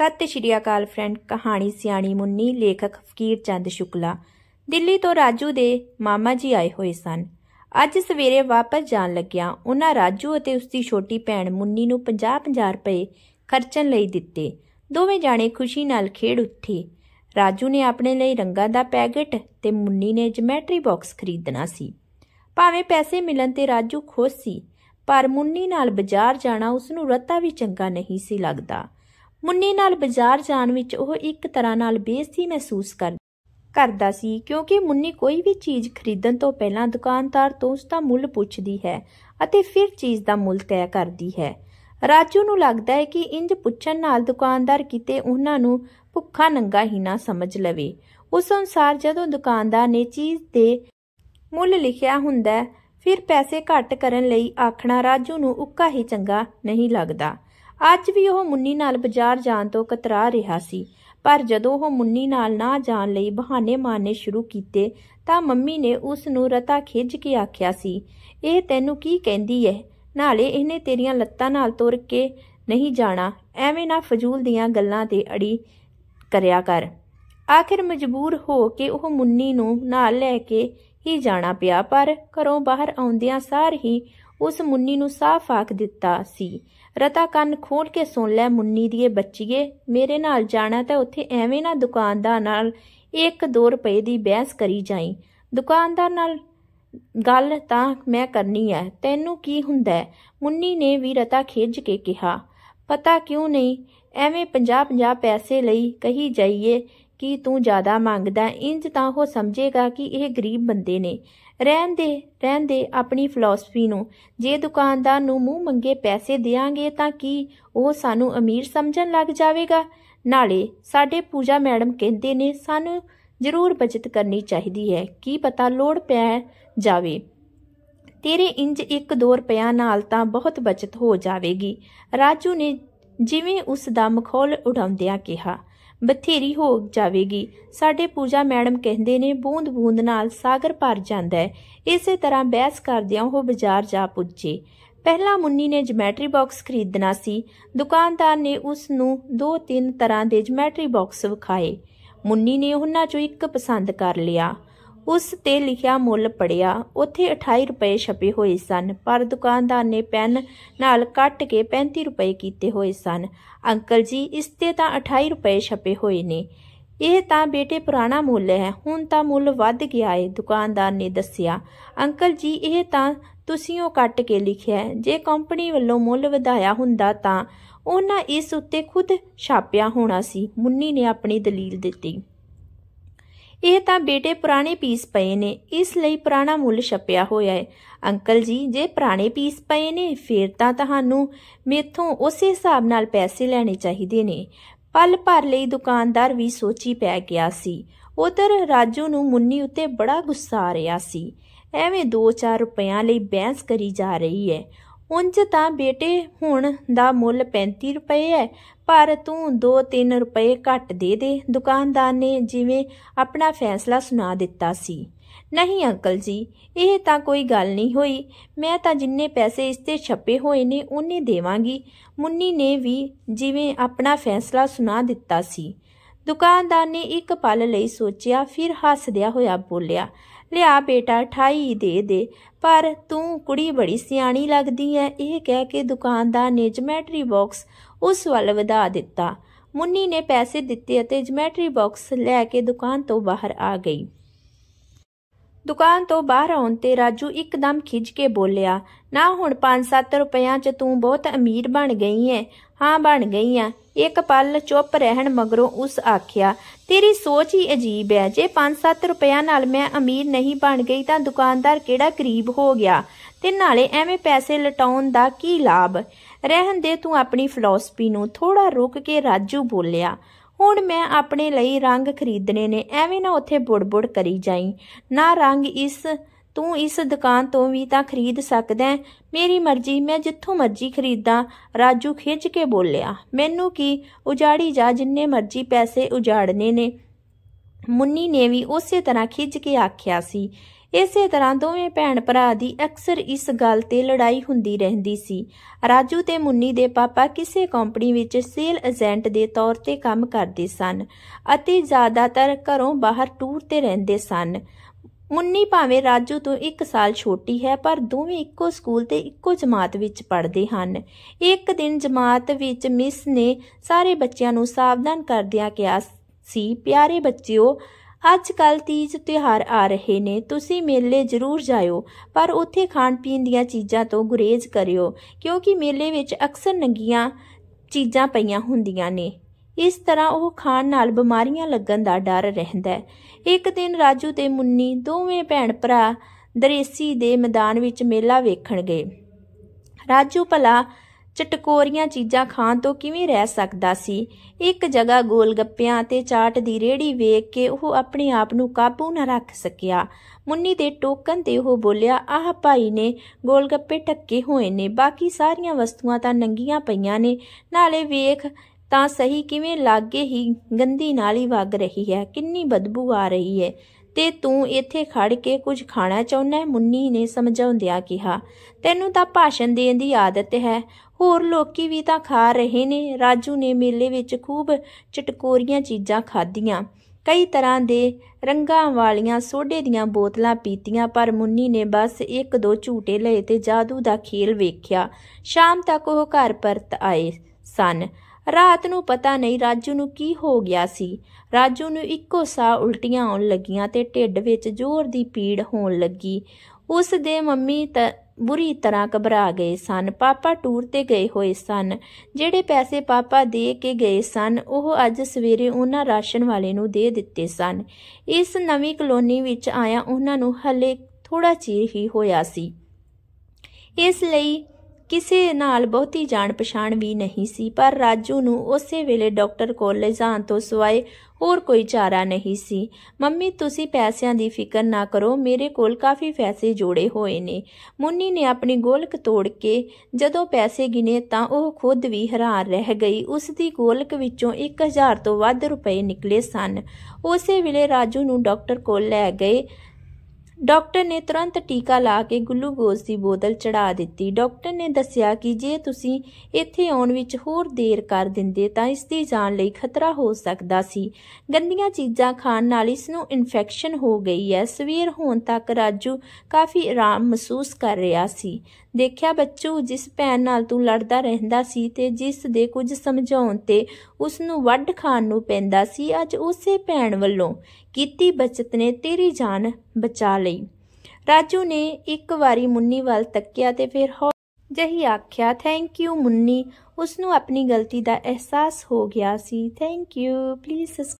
ਸਤਿ ਸ਼੍ਰੀ ਅਕਾਲ ਫਰੈਂਡ ਕਹਾਣੀ ਸਿਆਣੀ ਮੁੰਨੀ ਲੇਖਕ ਫਕੀਰ ਚੰਦ ਸ਼ੁਕਲਾ ਦਿੱਲੀ ਤੋਂ ਰਾਜੂ ਦੇ ਮਾਮਾ ਜੀ ਆਏ ਹੋਏ ਸਨ ਅੱਜ ਸਵੇਰੇ ਵਾਪਸ ਜਾਣ ਲੱਗਿਆ ਉਹਨਾਂ ਰਾਜੂ ਅਤੇ ਉਸਦੀ ਛੋਟੀ ਭੈਣ ਮੁੰਨੀ ਨੂੰ 50-50 ਰੁਪਏ ਖਰਚਣ ਲਈ ਦਿੱਤੇ ਦੋਵੇਂ ਜਾਣੇ ਖੁਸ਼ੀ ਨਾਲ ਖੇਡ ਉੱਠੇ ਰਾਜੂ ਨੇ ਆਪਣੇ ਲਈ ਰੰਗਾਂ ਦਾ ਪੈਕੇਟ ਤੇ ਮੁੰਨੀ ਨੇ ਜਿਓਮੈਟਰੀ ਬਾਕਸ ਖਰੀਦਣਾ ਸੀ ਭਾਵੇਂ ਪੈਸੇ ਮਿਲਣ ਤੇ ਰਾਜੂ ਖੁਸ਼ ਸੀ ਪਰ ਮੁੰਨੀ ਨਾਲ ਬਾਜ਼ਾਰ ਜਾਣਾ ਉਸ ਨੂੰ ਰੱਤਾ ਵੀ ਚੰਗਾ ਨਹੀਂ ਸੀ ਲੱਗਦਾ ਮੁੰਨੀ ਨਾਲ ਬਾਜ਼ਾਰ ਜਾਣ ਵਿੱਚ ਉਹ ਇੱਕ ਤਰ੍ਹਾਂ ਨਾਲ ਬੇਇੱਜ਼ਤੀ ਮਹਿਸੂਸ ਕਰਦਾ ਸੀ ਕਿਉਂਕਿ ਮੁੰਨੀ ਕੋਈ ਵੀ ਚੀਜ਼ ਖਰੀਦਣ ਤੋਂ ਪਹਿਲਾਂ ਦੁਕਾਨਦਾਰ ਤੋਂ ਉਸ ਦਾ ਮੁੱਲ ਪੁੱਛਦੀ ਹੈ ਅਤੇ ਫਿਰ ਚੀਜ਼ ਦਾ ਮੁੱਲ ਤੈਅ ਕਰਦੀ ਹੈ ਰਾਜੂ ਨੂੰ ਲੱਗਦਾ ਹੈ ਕਿ ਇੰਜ ਪੁੱਛਣ ਨਾਲ ਦੁਕਾਨਦਾਰ ਕਿਤੇ ਉਹਨਾਂ ਨੂੰ ਭੁੱਖਾ ਨੰਗਾ ਹੀ ਨਾ ਸਮਝ ਲਵੇ ਉਸ ਅਨੁਸਾਰ ਜਦੋਂ ਦੁਕਾਨਦਾਰ ਨੇ ਚੀਜ਼ ਦੇ ਮੁੱਲ ਲਿਖਿਆ ਹੁੰਦਾ ਫਿਰ ਪੈਸੇ ਘੱਟ ਕਰਨ ਲਈ ਆਖਣਾ ਰਾਜੂ ਨੂੰ ਉੱਕਾ ਹੀ ਚੰਗਾ ਨਹੀਂ ਲੱਗਦਾ ਅੱਜ ਵੀ ਉਹ ਮੁੰਨੀ ਨਾਲ ਬਾਜ਼ਾਰ ਜਾਣ ਤੋਂ ਕਤਰਾ ਰਿਹਾ ਸੀ ਪਰ ਜਦੋਂ ਉਹ ਮੁੰਨੀ ਨਾਲ ਨਾ ਜਾਣ ਲਈ ਬਹਾਨੇ ਮਾਰਨੇ ਸ਼ੁਰੂ ਕੀਤੇ ਤਾਂ ਮੰਮੀ ਨੇ ਉਸ ਨੂੰ ਰਤਾ ਖਿੱਚ ਕੇ ਆਖਿਆ ਸੀ ਇਹ ਤੈਨੂੰ ਕੀ ਕਹਿੰਦੀ ਐ ਨਾਲੇ ਇਹਨੇ ਤੇਰੀਆਂ ਲੱਤਾਂ ਨਾਲ ਤੁਰ ਕੇ ਨਹੀਂ ਜਾਣਾ ਐਵੇਂ ਨਾ ਫਜ਼ੂਲ ਦੀਆਂ ਗੱਲਾਂ ਤੇ ਅੜੀ ਕਰਿਆ ਕਰ ਆਖਿਰ ਮਜਬੂਰ ਹੋ ਕੇ ਉਹ ਮੁੰਨੀ ਨੂੰ ਨਾਲ ਲੈ ਕੇ ਹੀ ਜਾਣਾ ਪਿਆ ਪਰ ਘਰੋਂ ਬਾਹਰ ਆਉਂਦਿਆਂ ਸਾਰ ਹੀ ਉਸ ਮੁੰਨੀ ਨੂੰ ਸਾਫ਼ ਆਖ ਦਿੱਤਾ ਸੀ ਰਤਾ ਕੰਨ ਖੋਲ ਕੇ ਸੁਣ ਲੈ ਮੁੰਨੀ ਦੀਏ ਬੱਚੀਏ ਮੇਰੇ ਨਾਲ ਜਾਣਾ ਤਾਂ ਉੱਥੇ ਐਵੇਂ ਨਾ ਦੁਕਾਨਦਾਰ ਨਾਲ 1-2 ਰੁਪਏ ਦੀ ਬਹਿਸ ਕਰੀ ਜਾਈ ਦੁਕਾਨਦਾਰ ਨਾਲ ਗੱਲ ਤਾਂ ਮੈਂ ਕਰਨੀ ਹੈ ਤੈਨੂੰ ਕੀ ਹੁੰਦਾ ਮੁੰਨੀ ਨੇ ਵੀ ਰਤਾ ਖੇਜ ਕੇ ਕਿਹਾ ਪਤਾ ਕਿਉਂ ਨਹੀਂ ਐਵੇਂ 50-50 ਪੈਸੇ ਲਈ ਕਹੀ ਜਾਈਏ ਕਿ ਤੂੰ ਜ਼ਿਆਦਾ ਮੰਗਦਾ ਇੰਜ ਤਾਂ ਉਹ ਸਮਝੇਗਾ ਕਿ ਇਹ ਗਰੀਬ ਬੰਦੇ ਨੇ ਰਹਿਣ ਦੇ ਰਹਿਣ ਦੇ ਆਪਣੀ ਫਿਲਾਸਫੀ ਨੂੰ ਜੇ ਦੁਕਾਨਦਾਰ ਨੂੰ ਮੂੰਹ ਮੰਗੇ ਪੈਸੇ ਦੇਾਂਗੇ ਤਾਂ ਕੀ ਉਹ ਸਾਨੂੰ ਅਮੀਰ ਸਮਝਣ ਲੱਗ ਜਾਵੇਗਾ ਨਾਲੇ ਸਾਡੇ ਪੂਜਾ ਮੈਡਮ ਕਹਿੰਦੇ ਨੇ ਸਾਨੂੰ ਜ਼ਰੂਰ ਬਚਤ ਕਰਨੀ ਚਾਹੀਦੀ ਹੈ ਕੀ ਪਤਾ ਲੋੜ ਪੈ ਜਾਵੇ ਤੇਰੇ ਇੰਜ 1-2 ਰੁਪਿਆ ਨਾਲ ਤਾਂ ਬਹੁਤ ਬਚਤ ਹੋ ਜਾਵੇਗੀ ਰਾਜੂ ਨੇ ਜਿਵੇਂ ਉਸ ਦਾ ਮਖੌਲ ਉਡਾਉਂਦਿਆਂ ਕਿਹਾ ਬਥੇਰੀ ਹੋ ਜਾਵੇਗੀ ਸਾਡੇ ਪੂਜਾ ਮੈਡਮ ਕਹਿੰਦੇ ਨੇ ਬੂੰਦ ਬੂੰਦ ਨਾਲ ਸਾਗਰ ਭਰ ਜਾਂਦਾ ਹੈ ਇਸੇ ਤਰ੍ਹਾਂ ਬਹਿਸ ਕਰਦਿਆਂ ਉਹ ਬਾਜ਼ਾਰ ਜਾ ਪੁੱਜੇ ਪਹਿਲਾ ਮੁੰਨੀ ਨੇ ਜਮੈਟਰੀ ਬਾਕਸ ਖਰੀਦਣਾ ਸੀ ਦੁਕਾਨਦਾਰ ਨੇ ਉਸ ਨੂੰ ਦੋ ਤਿੰਨ ਤਰ੍ਹਾਂ ਦੇ ਜਮੈਟਰੀ ਬਾਕਸ ਵਿਖਾਏ ਮੁੰਨੀ ਨੇ ਉਹਨਾਂ ਚੋਂ ਇੱਕ ਪਸੰਦ ਕਰ ਲਿਆ ਉਸ ਤੇ ਲਿਖਿਆ ਮੁੱਲ ਪੜਿਆ ਉੱਥੇ 28 ਰੁਪਏ ਛਪੇ ਹੋਏ ਸਨ ਪਰ ਦੁਕਾਨਦਾਰ ਨੇ ਪੈਨ ਨਾਲ ਕੱਟ ਕੇ 35 ਰੁਪਏ ਕੀਤੇ ਹੋਏ ਸਨ ਅੰਕਲ ਜੀ ਇਸ ਤੇ ਤਾਂ 28 ਰੁਪਏ ਛਪੇ ਹੋਏ ਨੇ ਇਹ ਤਾਂ ਬੇਟੇ ਪੁਰਾਣਾ ਮੁੱਲ ਹੈ ਹੁਣ ਤਾਂ ਮੁੱਲ ਵੱਧ ਗਿਆ ਏ ਦੁਕਾਨਦਾਰ ਨੇ ਦੱਸਿਆ ਅੰਕਲ ਜੀ ਇਹ ਤਾਂ ਤੁਸੀਂ ਉਹ ਕੱਟ ਕੇ ਲਿਖਿਆ ਜੇ ਕੰਪਨੀ ਵੱਲੋਂ ਮੁੱਲ ਵਧਾਇਆ ਹੁੰਦਾ ਤਾਂ ਉਹਨਾਂ ਇਸ ਉੱਤੇ ਖੁਦ ਛਾਪਿਆ ਹੋਣਾ ਸੀ ਮੁੰਨੀ ਨੇ ਆਪਣੀ ਦਲੀਲ ਦਿੱਤੀ ਇਹ ਤਾਂ ਬੇਟੇ ਪੁਰਾਣੇ ਪੀਸ ਪਏ ਨੇ ਇਸ ਲਈ ਪੁਰਾਣਾ ਮੁੱਲ ਛਪਿਆ ਹੋਇਆ ਹੈ ਅੰਕਲ ਜੀ ਜੇ ਪੁਰਾਣੇ ਪੀਸ ਪਏ ਨੇ ਫੇਰ ਤਾਂ ਤੁਹਾਨੂੰ ਮੇਥੋਂ ਉਸੇ ਹਿਸਾਬ ਨਾਲ ਪੈਸੇ ਲੈਣੇ ਚਾਹੀਦੇ ਨੇ ਪਲ ਭਰ ਲਈ ਦੁਕਾਨਦਾਰ ਵੀ ਸੋਚੀ ਪੈ ਗਿਆ ਸੀ ਉਧਰ ਰਾਜੂ ਨੂੰ ਮੁੰਨੀ ਉੱਤੇ ਬੜਾ ਗੁੱਸਾ ਆ ਰਿਹਾ ਸੀ ਐਵੇਂ 2-4 ਰੁਪਏ ਲਈ ਬਹਿਸ ਕਰੀ ਜਾ ਰਹੀ ਹੈ ਉੰਜ ਤਾਂ ਬੇਟੇ ਹੁਣ ਦਾ ਮੁੱਲ 35 ਰੁਪਏ ਹੈ ਪਰ ਤੂੰ 2-3 ਰੁਪਏ ਘੱਟ ਦੇ ਦੇ ਦੁਕਾਨਦਾਰ ਨੇ ਜਿਵੇਂ ਆਪਣਾ ਫੈਸਲਾ ਸੁਣਾ ਦਿੱਤਾ ਸੀ ਨਹੀਂ ਅੰਕਲ ਜੀ ਇਹ ਤਾਂ ਕੋਈ ਗੱਲ ਨਹੀਂ ਹੋਈ ਮੈਂ ਤਾਂ ਜਿੰਨੇ ਪੈਸੇ ਇਸ ਤੇ ਛੱਪੇ ਹੋਏ ਨੇ ਉਹਨੇ ਦੇਵਾਂਗੀ ਮੁੰਨੀ ਨੇ ਵੀ ਜਿਵੇਂ ਆਪਣਾ ਫੈਸਲਾ ਸੁਣਾ ਦਿੱਤਾ ਸੀ ਦੁਕਾਨਦਾਰ ਨੇ ਇੱਕ ਪਲ ਲਈ ਸੋਚਿਆ ਫਿਰ ਹੱਸਦਿਆ ਹੋਇਆ ਬੋਲਿਆ ਲਿਆ ਬੇਟਾ ਠਾਈ ਦੇ ਦੇ ਪਰ ਤੂੰ ਕੁੜੀ ਬੜੀ ਸਿਆਣੀ ਲੱਗਦੀ ਐ ਇਹ ਕਹਿ ਕੇ ਦੁਕਾਨਦਾਰ ਨੇ ਜਮੈਟਰੀ ਬਾਕਸ ਉਸ ਵੱਲ ਵਧਾ ਦਿੱਤਾ ਮੁੰਨੀ ਨੇ ਪੈਸੇ ਦਿੱਤੇ ਅਤੇ ਜਮੈਟਰੀ ਬਾਕਸ ਲੈ ਕੇ ਦੁਕਾਨ ਤੋਂ ਬਾਹਰ ਆ ਗਈ ਦੁਕਾਨ ਤੋਂ ਬਾਹਰ ਆਉਣ ਤੇ ਰਾਜੂ ਇੱਕਦਮ ਖਿੱਚ ਕੇ ਬੋਲਿਆ ਨਾ ਹੁਣ 5-7 ਰੁਪਿਆਂ 'ਚ ਤੂੰ ਬਹੁਤ ਅਮੀਰ ਬਣ ਗਈ ਐ ਹਾਂ ਬਣ ਗਈ ਆ ਇੱਕ ਪਲ ਚੁੱਪ ਰਹਿਣ ਮਗਰੋਂ ਉਸ ਆਖਿਆ ਤੇਰੀ ਸੋਚ ਹੀ ਅਜੀਬ ਹੈ ਜੇ 5-7 ਰੁਪਿਆਂ ਨਾਲ ਮੈਂ ਅਮੀਰ ਨਹੀਂ ਬਣ ਗਈ ਤਾਂ ਦੁਕਾਨਦਾਰ ਕਿਹੜਾ ਗਰੀਬ ਹੋ ਗਿਆ ਤੇ ਨਾਲੇ ਐਵੇਂ ਪੈਸੇ ਲਟਾਉਣ ਦਾ ਕੀ ਲਾਭ ਰਹਿਣ ਦੇ ਤੂੰ ਆਪਣੀ ਫਲਸਫੀ ਨੂੰ ਥੋੜਾ ਰੁਕ ਕੇ ਰਾਜੂ ਬੋਲਿਆ ਹੁਣ ਮੈਂ ਆਪਣੇ ਲਈ ਰੰਗ ਖਰੀਦਣੇ ਨੇ ਐਵੇਂ ਨਾ ਉੱਥੇ ਬੁੜਬੁੜ ਕਰੀ ਜਾਈ ਨਾ ਰੰਗ ਇਸ ਤੂੰ ਇਸ ਦੁਕਾਨ ਤੋਂ ਵੀ ਤਾਂ ਖਰੀਦ ਸਕਦਾ ਮੇਰੀ ਮਰਜ਼ੀ ਮੈਂ ਜਿੱਥੋਂ ਮਰਜ਼ੀ ਖਰੀਦਾਂ ਰਾਜੂ ਖਿੱਚ ਕੇ ਬੋਲਿਆ ਮੈਨੂੰ ਕੀ ਉਜਾੜੀ ਜਾ ਜਿੰਨੇ ਮਰਜ਼ੀ ਪੈਸੇ ਉਜਾੜਨੇ ਨੇ ਮੁੰਨੀ ਨੇ ਵੀ ਉਸੇ ਤਰ੍ਹਾਂ ਖਿੱਚ ਕੇ ਆਖਿਆ ਸੀ ਇਸੇ ਤਰ੍ਹਾਂ ਦੋਵੇਂ ਭੈਣ ਭਰਾ ਦੀ ਅਕਸਰ ਇਸ ਗੱਲ ਤੇ ਲੜਾਈ ਹੁੰਦੀ ਰਹਿੰਦੀ ਸੀ ਰਾਜੂ ਤੇ ਮੁੰਨੀ ਦੇ ਪਾਪਾ ਕਿਸੇ ਕੰਪਨੀ ਵਿੱਚ ਸੇਲ ਏਜੰਟ ਦੇ ਤੌਰ ਤੇ ਕੰਮ ਕਰਦੇ ਸਨ ਅਤੇ ਜ਼ਿਆਦਾਤਰ ਘਰੋਂ ਬਾਹਰ ਟੂਰ ਤੇ ਰਹਿੰਦੇ ਸਨ ਮੁੰਨੀ ਭਾਵੇਂ ਰਾਜੂ ਤੋਂ 1 ਸਾਲ ਛੋਟੀ ਹੈ ਪਰ ਦੋਵੇਂ ਇੱਕੋ ਸਕੂਲ ਤੇ ਇੱਕੋ ਜਮਾਤ ਵਿੱਚ ਪੜ੍ਹਦੇ ਹਨ ਇੱਕ ਦਿਨ ਜਮਾਤ ਵਿੱਚ ਮਿਸ ਨੇ ਸਾਰੇ ਬੱਚਿਆਂ ਨੂੰ ਸਾਵਧਾਨ ਕਰਦਿਆਂ ਕਿਹਾ ਸੀ ਪਿਆਰੇ ਬੱਚਿਓ ਅੱਜ ਕੱਲ ਤੀਜ ਤਿਹਾਰ ਆ ਰਹੇ ਨੇ ਤੁਸੀਂ ਮੇਲੇ ਜ਼ਰੂਰ ਜਾਇਓ ਪਰ ਉੱਥੇ ਖਾਣ ਪੀਣ ਦੀਆਂ ਚੀਜ਼ਾਂ ਤੋਂ ਗੁਰੇਜ਼ ਕਰਿਓ ਕਿਉਂਕਿ ਮੇਲੇ ਵਿੱਚ ਅਕਸਰ ਨੰਗੀਆਂ ਚੀਜ਼ਾਂ ਪਈਆਂ ਹੁੰਦੀਆਂ ਨੇ ਇਸ ਤਰ੍ਹਾਂ ਉਹ ਖਾਣ ਨਾਲ ਬਿਮਾਰੀਆਂ ਲੱਗਣ ਦਾ ਡਰ ਰਹਿੰਦਾ ਹੈ ਇੱਕ ਦਿਨ ਰਾਜੂ ਤੇ ਮੁੰਨੀ ਦੋਵੇਂ ਭੈਣ ਭਰਾ ਦਰੇਸੀ ਦੇ ਮੈਦਾਨ ਵਿੱਚ ਮੇਲਾ ਵੇਖਣ ਗਏ ਰਾਜੂ ਭਲਾ ਚਟਕੋਰੀਆਂ ਚੀਜ਼ਾਂ ਖਾਣ ਤੋਂ ਕਿਵੇਂ ਰਹਿ ਸਕਦਾ ਸੀ ਇੱਕ ਜਗ੍ਹਾ ਗੋਲ ਗੱਪਿਆਂ ਤੇ ਚਾਟ ਦੀ ਰੇੜੀ ਵੇਖ ਕੇ ਉਹ ਆਪਣੇ ਆਪ ਨੂੰ ਕਾਬੂ ਨਾ ਰੱਖ ਸਕਿਆ ਮੁੰਨੀ ਦੇ ਟੋਕਨ ਤੇ ਉਹ ਬੋਲਿਆ ਆਹ ਭਾਈ ਨੇ ਗੋਲ ਗੱਪੇ ਟੱਕੇ ਹੋਏ ਨੇ ਬਾਕੀ ਸਾਰੀਆਂ ਵਸਤੂਆਂ ਤਾਂ ਨੰਗੀਆਂ ਪਈਆਂ ਨੇ ਨਾਲੇ ਵੇਖ ਤਾਂ ਸਹੀ ਕਿਵੇਂ ਲੱਗੇ ਹੀ ਗੰਦੀ ਨਾਲੀ ਵਗ ਰਹੀ ਹੈ ਕਿੰਨੀ ਬਦਬੂ ਆ ਰਹੀ ਹੈ ਤੇ ਤੂੰ ਇੱਥੇ ਖੜ ਕੇ ਕੁਝ ਖਾਣਾ ਚਾਹੁੰਦਾ ਮੁੰਨੀ ਨੇ ਸਮਝਾਉਂਦਿਆਂ ਕਿਹਾ ਤੈਨੂੰ ਤਾਂ ਭਾਸ਼ਣ ਦੇਣ ਦੀ ਆਦਤ ਹੈ ਹੋਰ ਲੋਕੀ ਵੀ ਤਾਂ ਖਾ ਰਹੇ ਨੇ ਰਾਜੂ ਨੇ ਮੇਲੇ ਵਿੱਚ ਖੂਬ ਚਟਕੋਰੀਆਂ ਚੀਜ਼ਾਂ ਖਾਧੀਆਂ ਕਈ ਤਰ੍ਹਾਂ ਦੇ ਰੰਗਾਂ ਵਾਲੀਆਂ ਸੋਡੇ ਦੀਆਂ ਬੋਤਲਾਂ ਪੀਤੀਆਂ ਪਰ ਮੁੰਨੀ ਨੇ ਬਸ ਇੱਕ ਦੋ ਝੂਟੇ ਲਏ ਤੇ ਜਾਦੂ ਦਾ ਖੇਲ ਵੇਖਿਆ ਸ਼ਾਮ ਤੱਕ ਉਹ ਘਰ ਪਰਤ ਆਏ ਸਨ ਰਾਤ ਨੂੰ ਪਤਾ ਨਹੀਂ ਰਾਜੂ ਨੂੰ ਕੀ ਹੋ ਗਿਆ ਸੀ ਰਾਜੂ ਨੂੰ ਇੱਕੋ ਸਾਹ ਉਲਟੀਆਂ ਆਉਣ ਲੱਗੀਆਂ ਤੇ ਢਿੱਡ ਵਿੱਚ ਜ਼ੋਰ ਦੀ ਪੀੜ ਹੋਣ ਲੱਗੀ ਉਸ ਦੇ ਮੰਮੀ ਤਾਂ ਬੁਰੀ ਤਰ੍ਹਾਂ ਘਬਰਾ ਗਏ ਸਨ ਪਾਪਾ ਟੂਰ ਤੇ ਗਏ ਹੋਏ ਸਨ ਜਿਹੜੇ ਪੈਸੇ ਪਾਪਾ ਦੇ ਕੇ ਗਏ ਸਨ ਉਹ ਅੱਜ ਸਵੇਰੇ ਉਹਨਾਂ ਰਾਸ਼ਨ ਵਾਲੇ ਨੂੰ ਦੇ ਦਿੱਤੇ ਸਨ ਇਸ ਨਵੀਂ ਕਲੋਨੀ ਵਿੱਚ ਆਇਆ ਉਹਨਾਂ ਨੂੰ ਹਲੇ ਥੋੜਾ ਚਿਰ ਹੀ ਹੋਇਆ ਸੀ ਇਸ ਲਈ ਕਿਸੇ ਨਾਲ ਬਹੁਤੀ ਜਾਣ ਪਛਾਣ ਵੀ ਨਹੀਂ ਸੀ ਪਰ ਰਾਜੂ ਨੂੰ ਉਸੇ ਵੇਲੇ ਡਾਕਟਰ ਕੋਲ ਲਿਜਾਣ ਤੋਂ ਸਿਵਾਏ ਹੋਰ ਕੋਈ ਚਾਰਾ ਨਹੀਂ ਸੀ ਮੰਮੀ ਤੁਸੀਂ ਪੈਸਿਆਂ ਦੀ ਫਿਕਰ ਨਾ ਕਰੋ ਮੇਰੇ ਕੋਲ ਕਾਫੀ ਪੈਸੇ ਜੋੜੇ ਹੋਏ ਨੇ ਮੁੰਨੀ ਨੇ ਆਪਣੀ ਗੋਲਕ ਤੋੜ ਕੇ ਜਦੋਂ ਪੈਸੇ ਗਿਨੇ ਤਾਂ ਉਹ ਖੁਦ ਵੀ ਹੈਰਾਨ ਰਹਿ ਗਈ ਉਸ ਦੀ ਗੋਲਕ ਵਿੱਚੋਂ 1000 ਤੋਂ ਵੱਧ ਰੁਪਏ ਨਿਕਲੇ ਸਨ ਉਸੇ ਵੇਲੇ ਰਾਜੂ ਨੂੰ ਡਾਕਟਰ ਕੋਲ ਲੈ ਗਏ ਡਾਕਟਰ ਨੇ ਤੁਰੰਤ ਟੀਕਾ ਲਾ ਕੇ ਗਲੂਕੋਜ਼ ਦੀ ਬੋਤਲ ਚੜਾ ਦਿੱਤੀ ਡਾਕਟਰ ਨੇ ਦੱਸਿਆ ਕਿ ਜੇ ਤੁਸੀਂ ਇੱਥੇ ਆਉਣ ਵਿੱਚ ਹੋਰ ਦੇਰ ਕਰ ਦਿੰਦੇ ਤਾਂ ਇਸ ਦੀ ਜਾਨ ਲਈ ਖਤਰਾ ਹੋ ਸਕਦਾ ਸੀ ਗੰਦੀਆਂ ਚੀਜ਼ਾਂ ਖਾਣ ਨਾਲ ਇਸ ਨੂੰ ਇਨਫੈਕਸ਼ਨ ਹੋ ਗਈ ਹੈ ਸਵੇਰ ਹੋਣ ਤੱਕ ਰਾਜੂ ਕਾਫੀ ਆਰਾਮ ਮਹਿਸੂਸ ਕਰ ਰਿਹਾ ਸੀ ਦੇਖਿਆ ਬੱਚੂ ਜਿਸ ਭੈਣ ਨਾਲ ਤੂੰ ਲੜਦਾ ਰਹਿੰਦਾ ਸੀ ਤੇ ਜਿਸ ਦੇ ਕੁਝ ਸਮਝਾਉਣ ਤੇ ਉਸ ਨੂੰ ਵੱਢ ਖਾਣ ਨੂੰ ਪੈਂਦਾ ਸੀ ਅੱਜ ਉਸੇ ਭੈਣ ਵੱਲੋਂ ਕੀਤੀ ਬਚਤ ਨੇ ਤੇਰੀ ਜਾਨ ਬਚਾ ਲਈ ਰਾਜੂ ਨੇ ਇੱਕ ਵਾਰੀ ਮੁੰਨੀ ਵੱਲ ਤੱਕਿਆ ਤੇ ਫਿਰ ਜਹੀ ਆਖਿਆ ਥੈਂਕ ਯੂ ਮੁੰਨੀ ਉਸ ਨੂੰ ਆਪਣੀ ਗਲਤੀ ਦਾ ਅਹਿਸਾਸ ਹੋ ਗਿਆ ਸੀ ਥੈਂਕ ਯੂ ਪਲੀਜ਼